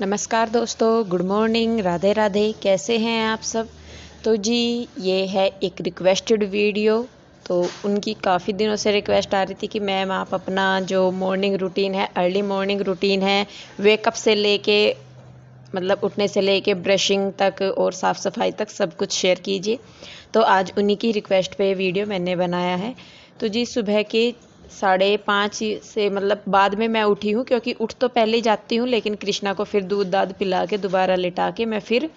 नमस्कार दोस्तों good morning Radhe Radhe कैसे हैं आप सब तो जी ये है एक रिक्वेस्टेड वीडियो तो उनकी काफ़ी दिनों से रिक्वेस्ट आ रही थी कि मैम आप अपना जो मॉर्निंग रूटीन है अर्ली मॉर्निंग रूटीन है वेकअप से लेके मतलब उठने से लेके ब्रशिंग तक और साफ़ सफाई तक सब कुछ शेयर कीजिए तो आज उन्हीं की रिक्वेस्ट पे वीडियो मैंने बनाया है तो जी सुबह के साढ़े पाँच से मतलब बाद में मैं उठी हूँ क्योंकि उठ तो पहले ही जाती हूँ लेकिन कृष्णा को फिर दूध दाद पिला के दोबारा लिटा के मैं फिर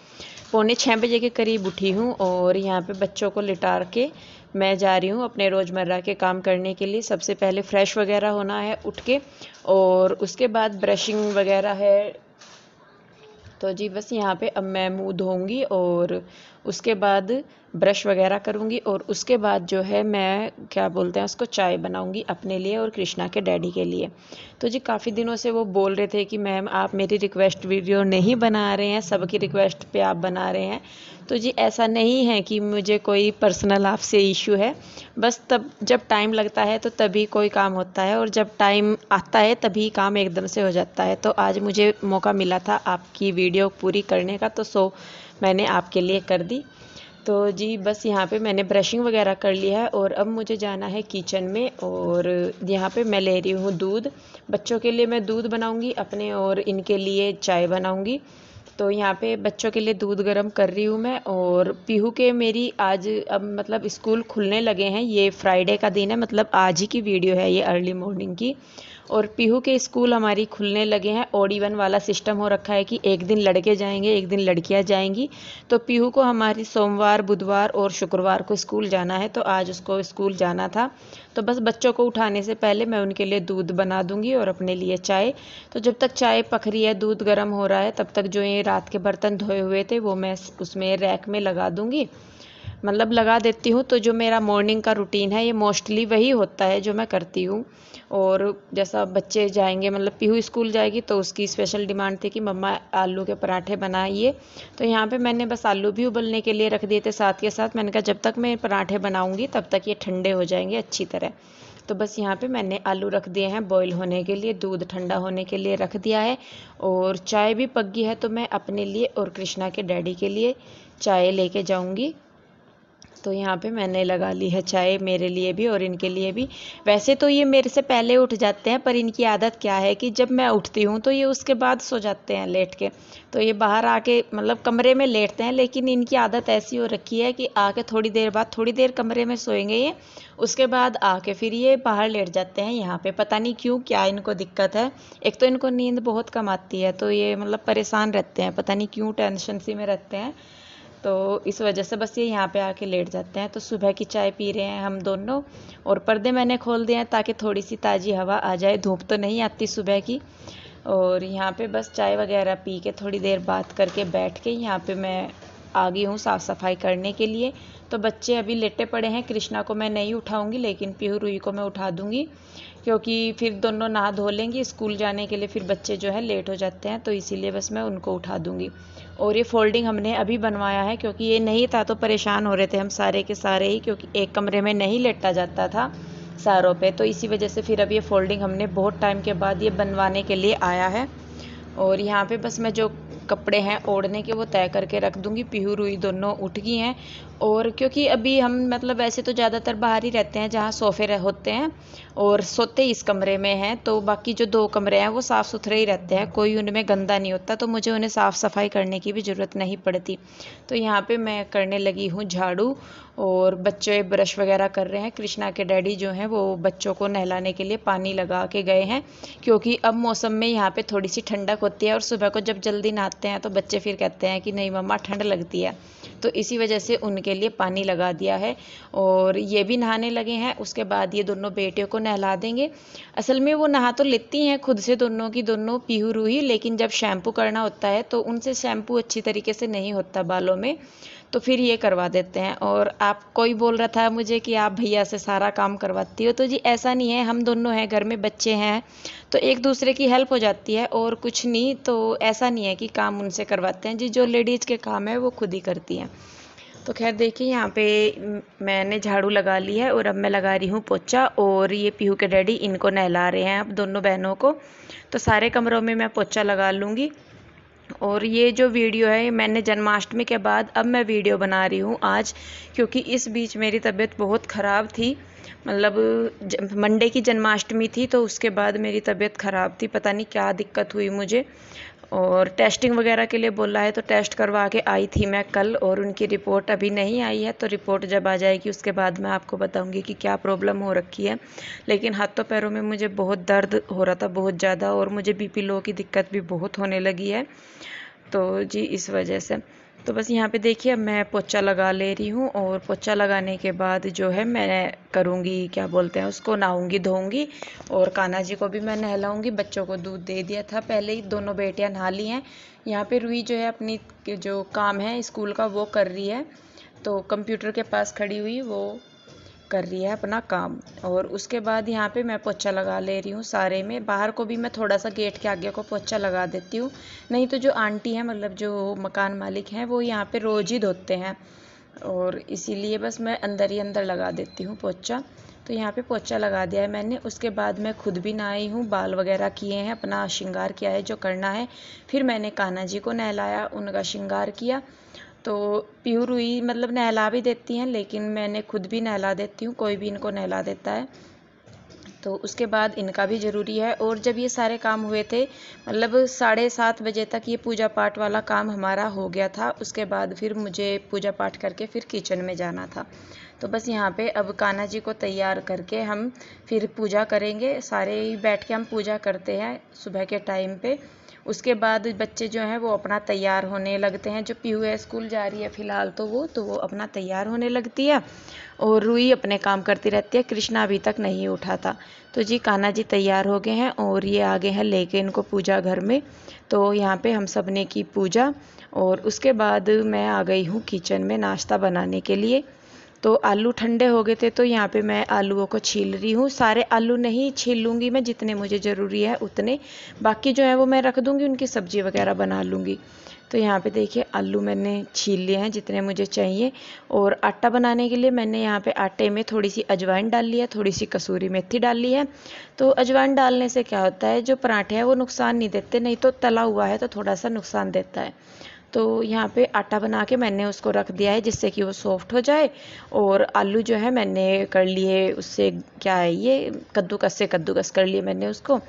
पौने छः बजे के करीब उठी हूँ और यहाँ पे बच्चों को लिटा के मैं जा रही हूँ अपने रोज़मर्रा के काम करने के लिए सबसे पहले फ्रेश वगैरह होना है उठ के और उसके बाद ब्रशिंग वगैरह है तो जी बस यहाँ पे अब मैं मुँह धोऊँगी और उसके बाद ब्रश वगैरह करूँगी और उसके बाद जो है मैं क्या बोलते हैं उसको चाय बनाऊँगी अपने लिए और कृष्णा के डैडी के लिए तो जी काफ़ी दिनों से वो बोल रहे थे कि मैम आप मेरी रिक्वेस्ट वीडियो नहीं बना रहे हैं सबकी रिक्वेस्ट पे आप बना रहे हैं तो जी ऐसा नहीं है कि मुझे कोई पर्सनल आपसे इशू है बस तब जब टाइम लगता है तो तभी कोई काम होता है और जब टाइम आता है तभी काम एकदम से हो जाता है तो आज मुझे मौका मिला था आपकी वीडियो पूरी करने का तो सो मैंने आपके लिए कर दी तो जी बस यहाँ पे मैंने ब्रशिंग वगैरह कर लिया है और अब मुझे जाना है किचन में और यहाँ पे मैं ले रही हूँ दूध बच्चों के लिए मैं दूध बनाऊँगी अपने और इनके लिए चाय बनाऊँगी तो यहाँ पे बच्चों के लिए दूध गर्म कर रही हूँ मैं और पीहू के मेरी आज अब मतलब स्कूल खुलने लगे हैं ये फ्राइडे का दिन है मतलब आज ही की वीडियो है ये अर्ली मॉर्निंग की और पीहू के स्कूल हमारी खुलने लगे हैं ओड वन वाला सिस्टम हो रखा है कि एक दिन लड़के जाएंगे एक दिन लड़कियां जाएंगी तो पीहू को हमारी सोमवार बुधवार और शुक्रवार को स्कूल जाना है तो आज उसको स्कूल जाना था तो बस बच्चों को उठाने से पहले मैं उनके लिए दूध बना दूंगी और अपने लिए चाय तो जब तक चाय पक रही है दूध गर्म हो रहा है तब तक जो ये रात के बर्तन धोए हुए थे वो मैं उसमें रैक में लगा दूंगी मतलब लगा देती हूँ तो जो मेरा मॉर्निंग का रूटीन है ये मोस्टली वही होता है जो मैं करती हूँ और जैसा बच्चे जाएंगे मतलब पीहू स्कूल जाएगी तो उसकी स्पेशल डिमांड थी कि मम्मा आलू के पराठे बनाइए तो यहाँ पे मैंने बस आलू भी उबलने के लिए रख दिए थे साथ के साथ मैंने कहा जब तक मैं पराठे बनाऊँगी तब तक ये ठंडे हो जाएंगे अच्छी तरह तो बस यहाँ पे मैंने आलू रख दिए हैं बॉईल होने के लिए दूध ठंडा होने के लिए रख दिया है और चाय भी पक गई है तो मैं अपने लिए और कृष्णा के डैडी के लिए चाय लेके जाऊँगी तो यहाँ पे मैंने लगा ली है चाय मेरे लिए भी और इनके लिए भी वैसे तो ये मेरे से पहले उठ जाते हैं पर इनकी आदत क्या है कि जब मैं उठती हूँ तो ये उसके बाद सो जाते हैं लेट के तो ये बाहर आके मतलब कमरे में लेटते हैं लेकिन इनकी आदत ऐसी हो रखी है कि आके थोड़ी देर बाद थोड़ी देर कमरे में सोएंगे ये उसके बाद आके फिर ये बाहर लेट जाते हैं यहाँ पे पता नहीं क्यों क्या इनको दिक्कत है एक तो इनको नींद बहुत कम आती है तो ये मतलब परेशान रहते हैं पता नहीं क्यों टेंशन सी में रहते हैं तो इस वजह से बस ये यहाँ पे आके लेट जाते हैं तो सुबह की चाय पी रहे हैं हम दोनों और पर्दे मैंने खोल दिए हैं ताकि थोड़ी सी ताज़ी हवा आ जाए धूप तो नहीं आती सुबह की और यहाँ पे बस चाय वगैरह पी के थोड़ी देर बात करके बैठ के यहाँ पे मैं आ गई हूँ साफ़ सफाई करने के लिए तो बच्चे अभी लेटे पड़े हैं कृष्णा को मैं नहीं उठाऊँगी लेकिन पीहू रूही को मैं उठा दूँगी क्योंकि फिर दोनों नहा धो लेंगी स्कूल जाने के लिए फिर बच्चे जो है लेट हो जाते हैं तो इसीलिए बस मैं उनको उठा दूँगी और ये फोल्डिंग हमने अभी बनवाया है क्योंकि ये नहीं था तो परेशान हो रहे थे हम सारे के सारे ही क्योंकि एक कमरे में नहीं लेटा जाता था सारों पे तो इसी वजह से फिर अब ये फोल्डिंग हमने बहुत टाइम के बाद ये बनवाने के लिए आया है और यहाँ पे बस मैं जो कपड़े हैं ओढ़ने के वो तय करके रख दूँगी पीहू रुई दोनों उठ गई हैं और क्योंकि अभी हम मतलब वैसे तो ज़्यादातर बाहर ही रहते हैं जहाँ सोफे होते हैं और सोते इस कमरे में हैं तो बाकी जो दो कमरे हैं वो साफ़ सुथरे ही रहते हैं कोई उनमें गंदा नहीं होता तो मुझे उन्हें साफ़ सफाई करने की भी ज़रूरत नहीं पड़ती तो यहाँ पर मैं करने लगी हूँ झाड़ू और बच्चे ब्रश वगैरह कर रहे हैं कृष्णा के डैडी जो हैं वो बच्चों को नहलाने के लिए पानी लगा के गए हैं क्योंकि अब मौसम में यहाँ पे थोड़ी सी ठंडक होती है और सुबह को जब जल्दी नहाते लगाते हैं तो बच्चे फिर कहते हैं कि नहीं मम्मा ठंड लगती है तो इसी वजह से उनके लिए पानी लगा दिया है और ये भी नहाने लगे हैं उसके बाद ये दोनों बेटियों को नहला देंगे असल में वो नहा तो लेती हैं खुद से दोनों की दोनों पीहू रूही लेकिन जब शैम्पू करना होता है तो उनसे शैम्पू अच्छी तरीके से नहीं होता बालों में तो फिर ये करवा देते हैं और आप कोई बोल रहा था मुझे कि आप भैया से सारा काम करवाती हो तो जी ऐसा नहीं है हम दोनों हैं घर में बच्चे हैं तो एक दूसरे की हेल्प हो जाती है और कुछ नहीं तो ऐसा नहीं है कि काम उनसे करवाते हैं जी जो लेडीज़ के काम है वो खुद ही करती हैं तो खैर देखिए यहाँ पे मैंने झाड़ू लगा ली है और अब मैं लगा रही हूँ पोचा और ये पीहू के डैडी इनको नहला रहे हैं अब दोनों बहनों को तो सारे कमरों में मैं पोचा लगा लूँगी और ये जो वीडियो है मैंने जन्माष्टमी के बाद अब मैं वीडियो बना रही हूँ आज क्योंकि इस बीच मेरी तबीयत बहुत ख़राब थी मतलब मंडे की जन्माष्टमी थी तो उसके बाद मेरी तबीयत ख़राब थी पता नहीं क्या दिक्कत हुई मुझे और टेस्टिंग वगैरह के लिए बोला है तो टेस्ट करवा के आई थी मैं कल और उनकी रिपोर्ट अभी नहीं आई है तो रिपोर्ट जब आ जाएगी उसके बाद मैं आपको बताऊंगी कि क्या प्रॉब्लम हो रखी है लेकिन हाथों पैरों में मुझे बहुत दर्द हो रहा था बहुत ज़्यादा और मुझे बीपी लो की दिक्कत भी बहुत होने लगी है तो जी इस वजह से तो बस यहाँ पे देखिए अब मैं पोचा लगा ले रही हूँ और पोचा लगाने के बाद जो है मैं करूँगी क्या बोलते हैं उसको नहाऊँगी धोऊँगी और कान्हा जी को भी मैं नहलाऊँगी बच्चों को दूध दे दिया था पहले ही दोनों बेटियाँ नहा ली हैं यहाँ पे रुई जो है अपनी जो काम है स्कूल का वो कर रही है तो कंप्यूटर के पास खड़ी हुई वो कर रही है अपना काम और उसके बाद यहाँ पे मैं पोछा लगा ले रही हूँ सारे में बाहर को भी मैं थोड़ा सा गेट के आगे को पोछा लगा देती हूँ नहीं तो जो आंटी है मतलब जो मकान मालिक हैं वो यहाँ पे रोज़ ही धोते हैं और इसीलिए बस मैं अंदर ही अंदर लगा देती हूँ पोछा तो यहाँ पे पोछा लगा दिया है मैंने उसके बाद मैं खुद भी नहाई हूँ बाल वगैरह किए हैं अपना श्रृंगार किया है जो करना है फिर मैंने कान्हा जी को नहलाया उनका श्रृंगार किया तो प्योर हुई मतलब नहला भी देती हैं लेकिन मैंने खुद भी नहला देती हूँ कोई भी इनको नहला देता है तो उसके बाद इनका भी ज़रूरी है और जब ये सारे काम हुए थे मतलब साढ़े सात बजे तक ये पूजा पाठ वाला काम हमारा हो गया था उसके बाद फिर मुझे पूजा पाठ करके फिर किचन में जाना था तो बस यहाँ पे अब कान्हा जी को तैयार करके हम फिर पूजा करेंगे सारे ही बैठ के हम पूजा करते हैं सुबह के टाइम पे उसके बाद बच्चे जो हैं वो अपना तैयार होने लगते हैं जो हुए स्कूल जा रही है फ़िलहाल तो वो तो वो अपना तैयार होने लगती है और रूई अपने काम करती रहती है कृष्णा अभी तक नहीं उठा था तो जी कान्हा जी तैयार हो गए हैं और ये आगे हैं लेके इनको पूजा घर में तो यहाँ पे हम सब ने की पूजा और उसके बाद मैं आ गई हूँ किचन में नाश्ता बनाने के लिए तो आलू ठंडे हो गए थे तो यहाँ पे मैं आलूओं को छील रही हूँ सारे आलू नहीं छील लूँगी मैं जितने मुझे ज़रूरी है उतने बाकी जो है वो मैं रख दूँगी उनकी सब्ज़ी वगैरह बना लूँगी तो यहाँ पे देखिए आलू मैंने छील लिए हैं जितने मुझे चाहिए और आटा बनाने के लिए मैंने यहाँ पे आटे में थोड़ी सी अजवाइन डाल ली है थोड़ी सी कसूरी मेथी डाल ली है तो अजवाइन डालने से क्या होता है जो पराठे हैं वो नुकसान नहीं देते नहीं तो तला हुआ है तो थोड़ा सा नुकसान देता है तो यहाँ पे आटा बना के मैंने उसको रख दिया है जिससे कि वो सॉफ्ट हो जाए और आलू जो है मैंने कर लिए उससे क्या है ये कद्दूकस से कद्दूकस कर लिए मैंने उसको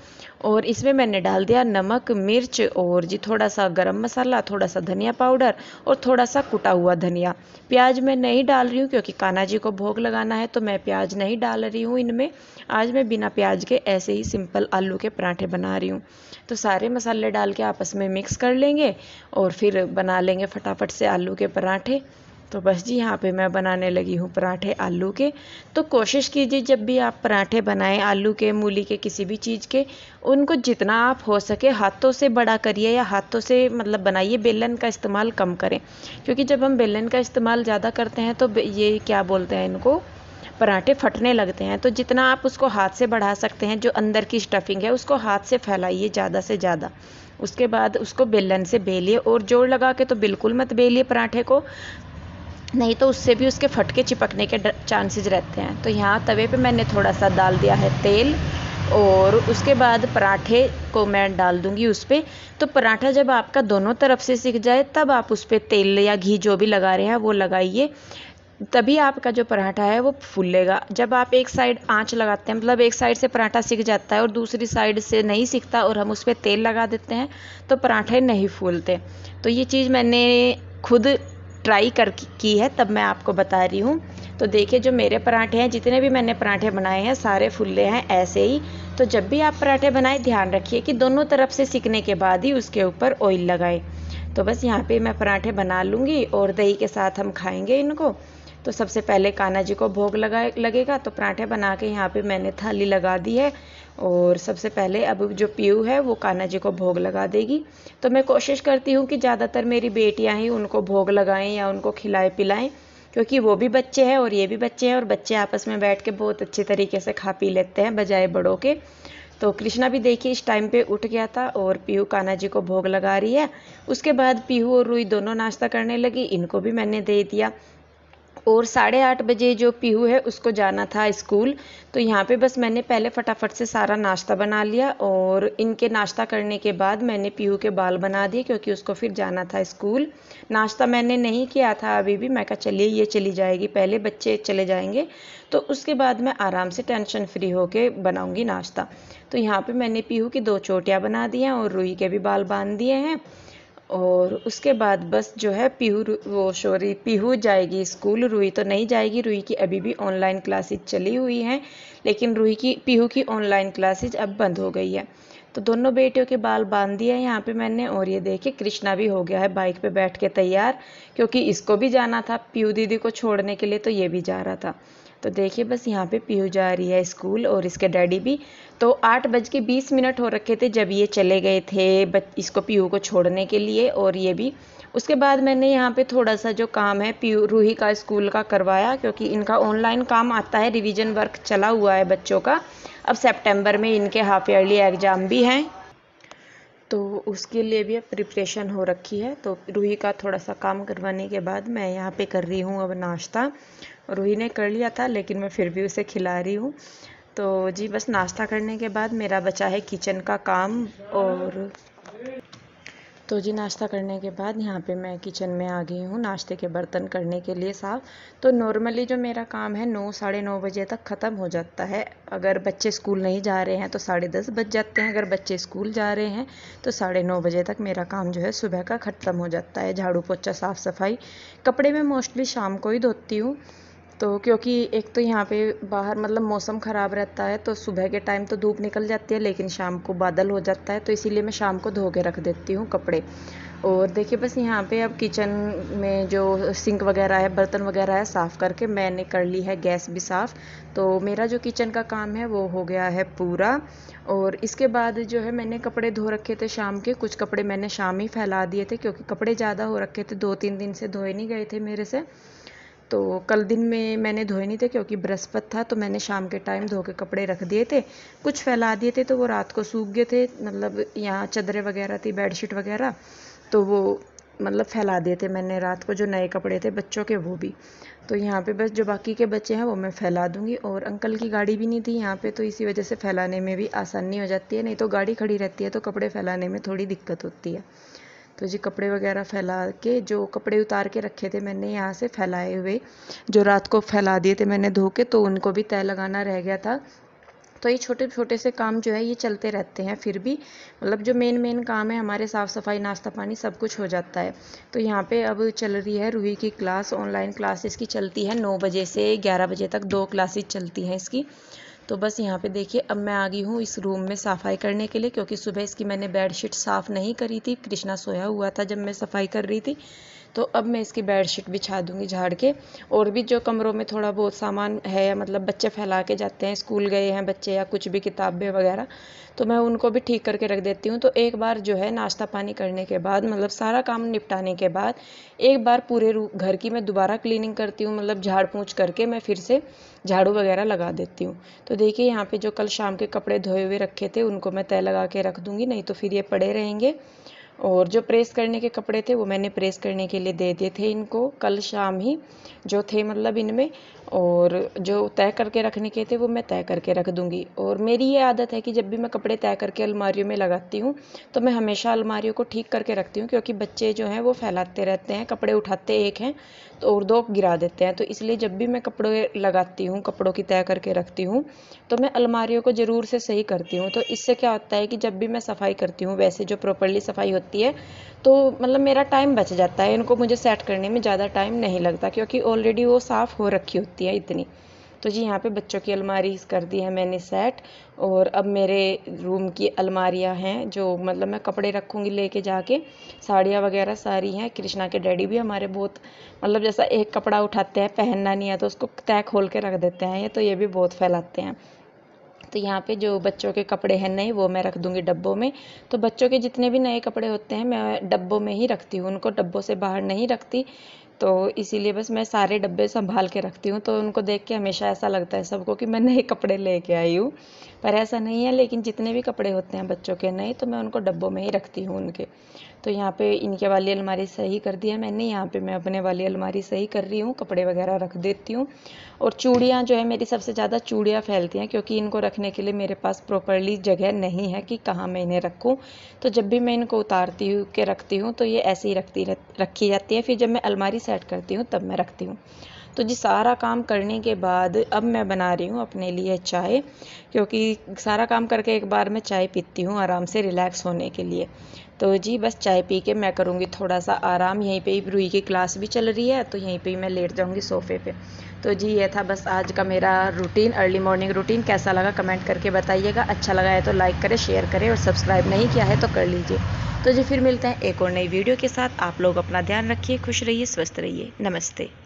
और इसमें मैंने डाल दिया नमक मिर्च और जी थोड़ा सा गरम मसाला थोड़ा सा धनिया पाउडर और थोड़ा सा कुटा हुआ धनिया प्याज मैं नहीं डाल रही हूँ क्योंकि कान्हा जी को भोग लगाना है तो मैं प्याज नहीं डाल रही हूँ इनमें आज मैं बिना प्याज के ऐसे ही सिंपल आलू के पराठे बना रही हूँ तो सारे मसाले डाल के आपस में मिक्स कर लेंगे और फिर बना लेंगे फटाफट से आलू के पराठे तो बस जी यहाँ पे मैं बनाने लगी हूँ पराठे आलू के तो कोशिश कीजिए जब भी आप पराठे बनाएं आलू के मूली के किसी भी चीज़ के उनको जितना आप हो सके हाथों से बड़ा करिए या हाथों से मतलब बनाइए बेलन का इस्तेमाल कम करें क्योंकि जब हम बेलन का इस्तेमाल ज़्यादा करते हैं तो ये क्या बोलते हैं इनको पराठे फटने लगते हैं तो जितना आप उसको हाथ से बढ़ा सकते हैं जो अंदर की स्टफिंग है उसको हाथ से फैलाइए ज़्यादा से ज़्यादा उसके बाद उसको बेलन से बेलिए और जोर लगा के तो बिल्कुल मत बेलिए पराठे को नहीं तो उससे भी उसके फटके चिपकने के चांसेस रहते हैं तो यहाँ तवे पे मैंने थोड़ा सा डाल दिया है तेल और उसके बाद पराठे को मैं डाल दूंगी उस पर तो पराठा जब आपका दोनों तरफ से सीख जाए तब आप उस पर तेल या घी जो भी लगा रहे हैं वो लगाइए तभी आपका जो पराठा है वो फूलेगा जब आप एक साइड आंच लगाते हैं मतलब एक साइड से पराठा सीख जाता है और दूसरी साइड से नहीं सीखता और हम उस पर तेल लगा देते हैं तो पराठे नहीं फूलते तो ये चीज़ मैंने खुद ट्राई कर की है तब मैं आपको बता रही हूँ तो देखिए जो मेरे पराठे हैं जितने भी मैंने पराठे बनाए हैं सारे फुल्ले हैं ऐसे ही तो जब भी आप पराठे बनाए ध्यान रखिए कि दोनों तरफ से सिकने के बाद ही उसके ऊपर ऑयल लगाए तो बस यहाँ पे मैं पराठे बना लूँगी और दही के साथ हम खाएंगे इनको तो सबसे पहले कान्हा जी को भोग लगा लगेगा तो पराठे बना के यहाँ पे मैंने थाली लगा दी है और सबसे पहले अब जो पीयू है वो कान्हा जी को भोग लगा देगी तो मैं कोशिश करती हूँ कि ज़्यादातर मेरी बेटियाँ ही उनको भोग लगाएँ या उनको खिलाएँ पिलाएँ क्योंकि वो भी बच्चे हैं और ये भी बच्चे हैं और बच्चे आपस में बैठ के बहुत अच्छे तरीके से खा पी लेते हैं बजाय बड़ों के तो कृष्णा भी देखिए इस टाइम पे उठ गया था और पीहू कान्हा जी को भोग लगा रही है उसके बाद पीहू और रुई दोनों नाश्ता करने लगी इनको भी मैंने दे दिया और साढ़े आठ बजे जो पीहू है उसको जाना था स्कूल तो यहाँ पे बस मैंने पहले फटाफट से सारा नाश्ता बना लिया और इनके नाश्ता करने के बाद मैंने पीहू के बाल बना दिए क्योंकि उसको फिर जाना था स्कूल नाश्ता मैंने नहीं किया था अभी भी मैं कहा चलिए ये चली जाएगी पहले बच्चे चले जाएंगे तो उसके बाद मैं आराम से टेंशन फ्री होके बनाऊँगी नाश्ता तो यहाँ पर मैंने पीहू की दो चोटियाँ बना दी हैं और रुई के भी बाल बांध दिए हैं और उसके बाद बस जो है पीहू वो सॉरी पीहू जाएगी स्कूल रूही तो नहीं जाएगी रूही की अभी भी ऑनलाइन क्लासेज चली हुई हैं लेकिन रूही की पीहू की ऑनलाइन क्लासेज अब बंद हो गई है तो दोनों बेटियों के बाल बांध दिए हैं यहाँ पे मैंने और ये देखे कृष्णा भी हो गया है बाइक पे बैठ के तैयार क्योंकि इसको भी जाना था पीयू दीदी को छोड़ने के लिए तो ये भी जा रहा था तो देखिए बस यहाँ पे पीहू जा रही है स्कूल और इसके डैडी भी तो आठ बज के बीस मिनट हो रखे थे जब ये चले गए थे इसको पीहू को छोड़ने के लिए और ये भी उसके बाद मैंने यहाँ पे थोड़ा सा जो काम है पीयू रूही का स्कूल का करवाया क्योंकि इनका ऑनलाइन काम आता है रिविज़न वर्क चला हुआ है बच्चों का अब सेप्टेम्बर में इनके हाफ ईयरली एग्ज़ाम भी हैं तो उसके लिए भी अब प्रिपरेशन हो रखी है तो रूही का थोड़ा सा काम करवाने के बाद मैं यहाँ पे कर रही हूँ अब नाश्ता रूही ने कर लिया था लेकिन मैं फिर भी उसे खिला रही हूँ तो जी बस नाश्ता करने के बाद मेरा बचा है किचन का काम और तो जी नाश्ता करने के बाद यहाँ पे मैं किचन में आ गई हूँ नाश्ते के बर्तन करने के लिए साफ़ तो नॉर्मली जो मेरा काम है नौ साढ़े नौ बजे तक ख़त्म हो जाता है अगर बच्चे स्कूल नहीं जा रहे हैं तो साढ़े दस बज जाते हैं अगर बच्चे स्कूल जा रहे हैं तो साढ़े नौ बजे तक मेरा काम जो है सुबह का ख़त्म हो जाता है झाड़ू पोछा साफ़ सफाई कपड़े मैं मोस्टली शाम को ही धोती हूँ तो क्योंकि एक तो यहाँ पे बाहर मतलब मौसम ख़राब रहता है तो सुबह के टाइम तो धूप निकल जाती है लेकिन शाम को बादल हो जाता है तो इसीलिए मैं शाम को धो के रख देती हूँ कपड़े और देखिए बस यहाँ पे अब किचन में जो सिंक वगैरह है बर्तन वगैरह है साफ़ करके मैंने कर ली है गैस भी साफ़ तो मेरा जो किचन का काम है वो हो गया है पूरा और इसके बाद जो है मैंने कपड़े धो रखे थे शाम के कुछ कपड़े मैंने शाम ही फैला दिए थे क्योंकि कपड़े ज़्यादा हो रखे थे दो तीन दिन से धोए नहीं गए थे मेरे से तो कल दिन में मैंने धोए नहीं थे क्योंकि बृहस्पत था तो मैंने शाम के टाइम धो के कपड़े रख दिए थे कुछ फैला दिए थे तो वो रात को सूख गए थे मतलब यहाँ चदरे वगैरह थी बेडशीट वगैरह तो वो मतलब फैला दिए थे मैंने रात को जो नए कपड़े थे बच्चों के वो भी तो यहाँ पे बस जो बाकी के बच्चे हैं वो मैं फैला दूँगी और अंकल की गाड़ी भी नहीं थी यहाँ पे तो इसी वजह से फैलाने में भी आसानी हो जाती है नहीं तो गाड़ी खड़ी रहती है तो कपड़े फैलाने में थोड़ी दिक्कत होती है तो जी कपड़े वगैरह फैला के जो कपड़े उतार के रखे थे मैंने यहाँ से फैलाए हुए जो रात को फैला दिए थे मैंने धो के तो उनको भी तय लगाना रह गया था तो ये छोटे छोटे से काम जो है ये चलते रहते हैं फिर भी मतलब जो मेन मेन काम है हमारे साफ़ सफाई नाश्ता पानी सब कुछ हो जाता है तो यहाँ पे अब चल रही है रूही की क्लास ऑनलाइन क्लासेस की चलती है नौ बजे से ग्यारह बजे तक दो क्लासेस चलती हैं इसकी तो बस यहाँ पे देखिए अब मैं आ गई हूँ इस रूम में सफाई करने के लिए क्योंकि सुबह इसकी मैंने बेडशीट साफ़ नहीं करी थी कृष्णा सोया हुआ था जब मैं सफाई कर रही थी तो अब मैं इसकी बेडशीट बिछा दूंगी झाड़ के और भी जो कमरों में थोड़ा बहुत सामान है या मतलब बच्चे फैला के जाते हैं स्कूल गए हैं बच्चे या कुछ भी किताबें वगैरह तो मैं उनको भी ठीक करके रख देती हूँ तो एक बार जो है नाश्ता पानी करने के बाद मतलब सारा काम निपटाने के बाद एक बार पूरे घर की मैं दोबारा क्लीनिंग करती हूँ मतलब झाड़ पूछ करके मैं फिर से झाड़ू वगैरह लगा देती हूँ तो देखिए यहाँ पे जो कल शाम के कपड़े धोए हुए रखे थे उनको मैं तय लगा के रख दूँगी नहीं तो फिर ये पड़े रहेंगे और जो प्रेस करने के कपड़े थे वो मैंने प्रेस करने के लिए दे दिए थे इनको कल शाम ही जो थे मतलब इनमें और जो तय करके रखने के थे वो मैं तय करके रख दूँगी और मेरी ये आदत है कि जब भी मैं कपड़े तय करके अलमारियों में लगाती हूँ तो मैं हमेशा अलमारियों को ठीक करके रखती हूँ क्योंकि बच्चे जो हैं वो फैलाते रहते हैं कपड़े उठाते एक हैं तो और दो गिरा देते हैं तो इसलिए जब भी मैं कपड़े लगाती हूँ कपड़ों की तय करके रखती हूँ तो मैं अलमारियों को ज़रूर से सही करती हूँ तो इससे क्या होता है कि जब भी मैं सफाई करती हूँ वैसे जो प्रॉपरली सफाई होती है तो मतलब मेरा टाइम बच जाता है इनको मुझे सेट करने में ज़्यादा टाइम नहीं लगता क्योंकि ऑलरेडी वो साफ़ हो रखी होती है होती है इतनी तो जी यहाँ पे बच्चों की अलमारी कर दी है मैंने सेट और अब मेरे रूम की अलमारियाँ हैं जो मतलब मैं कपड़े रखूँगी लेके जाके साड़ियाँ वगैरह सारी हैं कृष्णा के डैडी भी हमारे बहुत मतलब जैसा एक कपड़ा उठाते हैं पहनना नहीं है तो उसको तय खोल के रख देते हैं ये तो ये भी बहुत फैलाते हैं तो यहाँ पे जो बच्चों के कपड़े हैं नए वो मैं रख दूँगी डब्बों में तो बच्चों के जितने भी नए कपड़े होते हैं मैं डब्बों में ही रखती हूँ उनको डब्बों से बाहर नहीं रखती तो इसीलिए बस मैं सारे डब्बे संभाल के रखती हूँ तो उनको देख के हमेशा ऐसा लगता है सबको कि मैं नए कपड़े लेके आई हूँ पर ऐसा नहीं है लेकिन जितने भी कपड़े होते हैं बच्चों के नए तो मैं उनको डब्बों में ही रखती हूँ उनके तो यहाँ पे इनके वाली अलमारी सही कर दी है मैंने यहाँ पे मैं अपने वाली अलमारी सही कर रही हूँ कपड़े वगैरह रख देती हूँ और चूड़ियाँ जो है मेरी सबसे ज़्यादा चूड़ियाँ फैलती हैं क्योंकि इनको रखने के लिए मेरे पास प्रॉपरली जगह नहीं है कि कहाँ मैं इन्हें रखूँ तो जब भी मैं इनको उतारती हूँ के रखती हूँ तो ये ऐसे ही रखती रखी जाती है फिर जब मैं अलमारी सेट करती हूँ तब मैं रखती हूँ तो जी सारा काम करने के बाद अब मैं बना रही हूँ अपने लिए चाय क्योंकि सारा काम करके एक बार मैं चाय पीती हूँ आराम से रिलैक्स होने के लिए तो जी बस चाय पी के मैं करूँगी थोड़ा सा आराम यहीं पे ही रूई की क्लास भी चल रही है तो यहीं पे ही मैं लेट जाऊँगी सोफ़े पे तो जी ये था बस आज का मेरा रूटीन अर्ली मॉर्निंग रूटीन कैसा लगा कमेंट करके बताइएगा अच्छा लगा है तो लाइक करें शेयर करें और सब्सक्राइब नहीं किया है तो कर लीजिए तो जी फिर मिलते हैं एक और नई वीडियो के साथ आप लोग अपना ध्यान रखिए खुश रहिए स्वस्थ रहिए नमस्ते